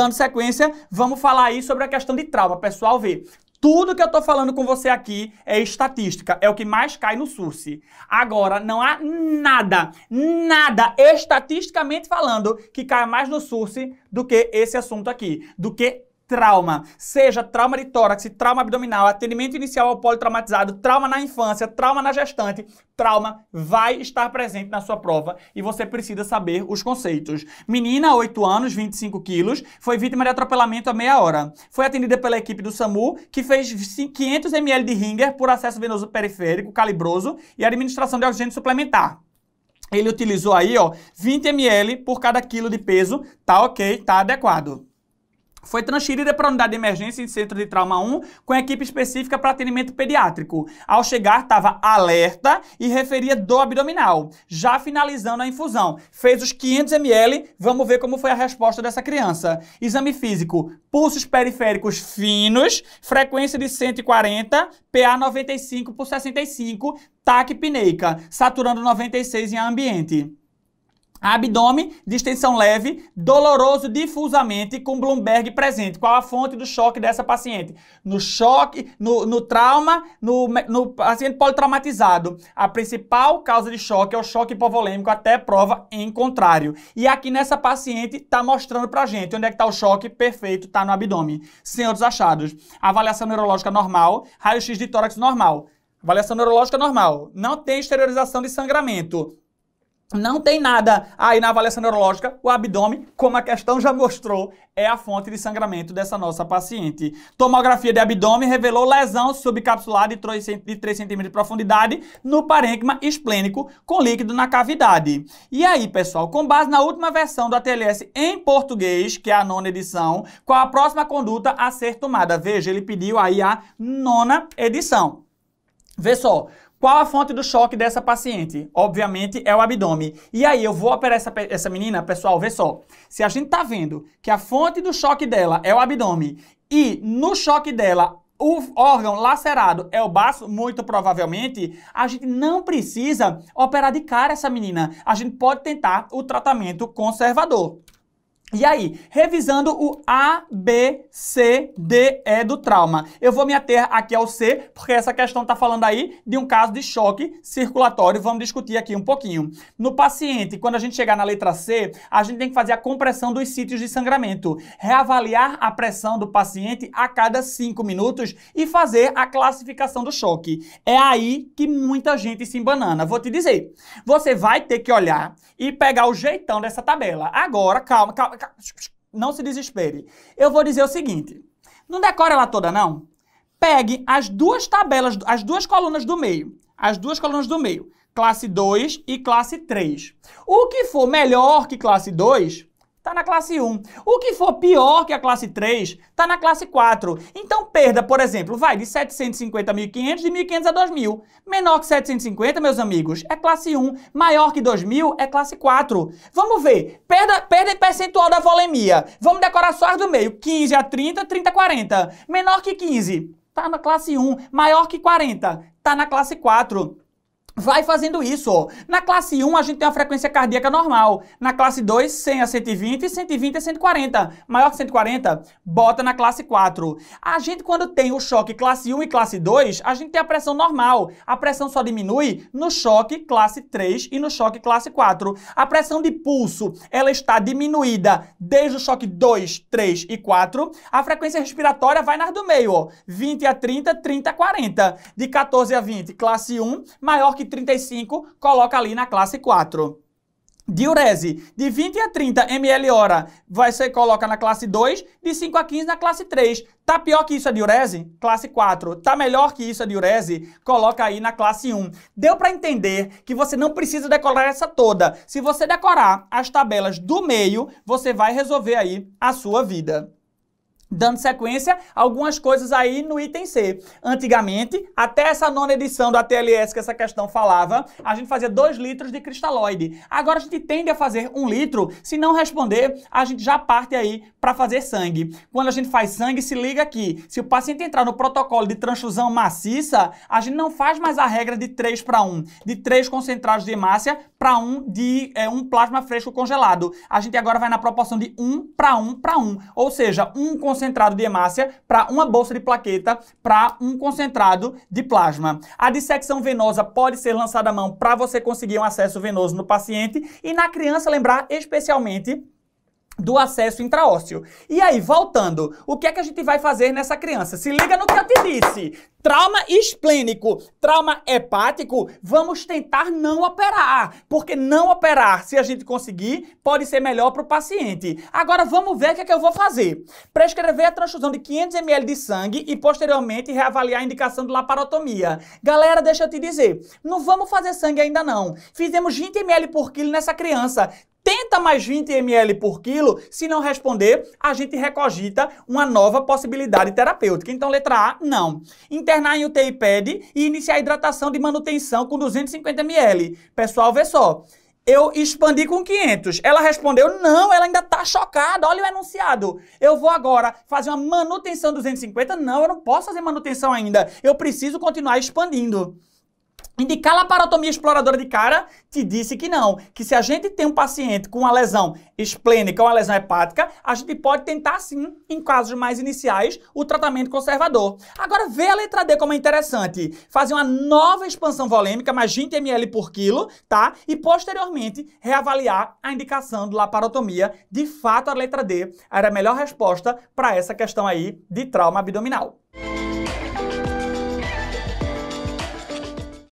Dando sequência, vamos falar aí sobre a questão de trauma. Pessoal, vê, tudo que eu estou falando com você aqui é estatística, é o que mais cai no Suse Agora, não há nada, nada, estatisticamente falando, que caia mais no Suse do que esse assunto aqui, do que trauma, seja trauma de tórax, trauma abdominal, atendimento inicial ao politraumatizado, trauma na infância, trauma na gestante, trauma vai estar presente na sua prova e você precisa saber os conceitos. Menina, 8 anos, 25 quilos, foi vítima de atropelamento a meia hora. Foi atendida pela equipe do SAMU, que fez 500 ml de ringer por acesso venoso periférico, calibroso e administração de oxigênio suplementar. Ele utilizou aí, ó, 20 ml por cada quilo de peso, tá ok, tá adequado foi transferida para a unidade de emergência em centro de trauma 1 com equipe específica para atendimento pediátrico. Ao chegar, estava alerta e referia dor abdominal. Já finalizando a infusão, fez os 500 ml, vamos ver como foi a resposta dessa criança. Exame físico, pulsos periféricos finos, frequência de 140, PA 95 por 65, taque pineica, saturando 96 em ambiente. Abdômen distensão leve, doloroso difusamente com Bloomberg presente. Qual a fonte do choque dessa paciente? No choque, no, no trauma, no, no paciente politraumatizado. A principal causa de choque é o choque hipovolêmico até prova em contrário. E aqui nessa paciente está mostrando pra gente onde é que está o choque perfeito, está no abdômen. Sem outros achados. Avaliação neurológica normal, raio-x de tórax normal. Avaliação neurológica normal. Não tem exteriorização de sangramento. Não tem nada aí na avaliação neurológica, o abdômen, como a questão já mostrou, é a fonte de sangramento dessa nossa paciente. Tomografia de abdômen revelou lesão subcapsular de 3 centímetros de profundidade no parênquima esplênico com líquido na cavidade. E aí, pessoal, com base na última versão do ATLS em português, que é a nona edição, qual a próxima conduta a ser tomada? Veja, ele pediu aí a nona edição. Vê só, qual a fonte do choque dessa paciente? Obviamente é o abdômen. E aí eu vou operar essa, essa menina, pessoal, vê só. Se a gente tá vendo que a fonte do choque dela é o abdômen e no choque dela o órgão lacerado é o baço, muito provavelmente, a gente não precisa operar de cara essa menina. A gente pode tentar o tratamento conservador. E aí, revisando o A, B, C, D, E do trauma. Eu vou me ater aqui ao C, porque essa questão está falando aí de um caso de choque circulatório. Vamos discutir aqui um pouquinho. No paciente, quando a gente chegar na letra C, a gente tem que fazer a compressão dos sítios de sangramento, reavaliar a pressão do paciente a cada 5 minutos e fazer a classificação do choque. É aí que muita gente se embanana. Vou te dizer, você vai ter que olhar e pegar o jeitão dessa tabela. Agora, calma, calma não se desespere. Eu vou dizer o seguinte: não decore ela toda, não. Pegue as duas tabelas, as duas colunas do meio. As duas colunas do meio. Classe 2 e classe 3. O que for melhor que classe 2, está na classe 1. O que for pior que a classe 3 está na classe 4. Então, perda, por exemplo, vai de 750 a 1.500, de 1.500 a 2.000. Menor que 750, meus amigos, é classe 1. Maior que 2.000 é classe 4. Vamos ver. Perda, perda em percentual da volemia. Vamos decorar só as do meio. 15 a 30, 30 a 40. Menor que 15, está na classe 1. Maior que 40, está na classe 4 vai fazendo isso. Ó. Na classe 1, a gente tem uma frequência cardíaca normal. Na classe 2, 100 a 120, 120 a 140. Maior que 140, bota na classe 4. A gente, quando tem o choque classe 1 e classe 2, a gente tem a pressão normal. A pressão só diminui no choque classe 3 e no choque classe 4. A pressão de pulso, ela está diminuída desde o choque 2, 3 e 4. A frequência respiratória vai nas do meio, ó. 20 a 30, 30 a 40. De 14 a 20, classe 1, maior que 35, coloca ali na classe 4. Diurese, de 20 a 30 ml hora, você coloca na classe 2, de 5 a 15 na classe 3. Tá pior que isso a diurese? Classe 4. Tá melhor que isso a diurese? Coloca aí na classe 1. Deu para entender que você não precisa decorar essa toda. Se você decorar as tabelas do meio, você vai resolver aí a sua vida. Dando sequência, algumas coisas aí no item C. Antigamente, até essa nona edição da TLS que essa questão falava, a gente fazia 2 litros de cristalóide. Agora a gente tende a fazer 1 um litro. Se não responder, a gente já parte aí para fazer sangue. Quando a gente faz sangue, se liga aqui. Se o paciente entrar no protocolo de transfusão maciça, a gente não faz mais a regra de 3 para 1, de 3 concentrados de hemácia para 1 um de é, um plasma fresco congelado. A gente agora vai na proporção de 1 para 1 para 1. Ou seja, um concentrado concentrado de hemácia para uma bolsa de plaqueta para um concentrado de plasma. A dissecção venosa pode ser lançada à mão para você conseguir um acesso venoso no paciente e na criança lembrar especialmente do acesso intraósseo. E aí, voltando, o que é que a gente vai fazer nessa criança? Se liga no que eu te disse. Trauma esplênico, trauma hepático, vamos tentar não operar, porque não operar, se a gente conseguir, pode ser melhor para o paciente. Agora vamos ver o que é que eu vou fazer. Prescrever a transfusão de 500 ml de sangue e posteriormente reavaliar a indicação de laparotomia. Galera, deixa eu te dizer, não vamos fazer sangue ainda não. Fizemos 20 ml por quilo nessa criança. 70 mais 20 ml por quilo, se não responder, a gente recogita uma nova possibilidade terapêutica. Então, letra A, não. Internar em UTI PED e iniciar a hidratação de manutenção com 250 ml. Pessoal, vê só eu expandi com 500. Ela respondeu, não, ela ainda tá chocada, olha o enunciado. Eu vou agora fazer uma manutenção 250? Não, eu não posso fazer manutenção ainda, eu preciso continuar expandindo. Indicar laparotomia exploradora de cara te disse que não, que se a gente tem um paciente com uma lesão esplênica ou uma lesão hepática, a gente pode tentar sim, em casos mais iniciais, o tratamento conservador. Agora vê a letra D como é interessante. Fazer uma nova expansão volêmica, mais 20 ml por quilo, tá? E posteriormente reavaliar a indicação do laparotomia. De fato, a letra D era a melhor resposta para essa questão aí de trauma abdominal.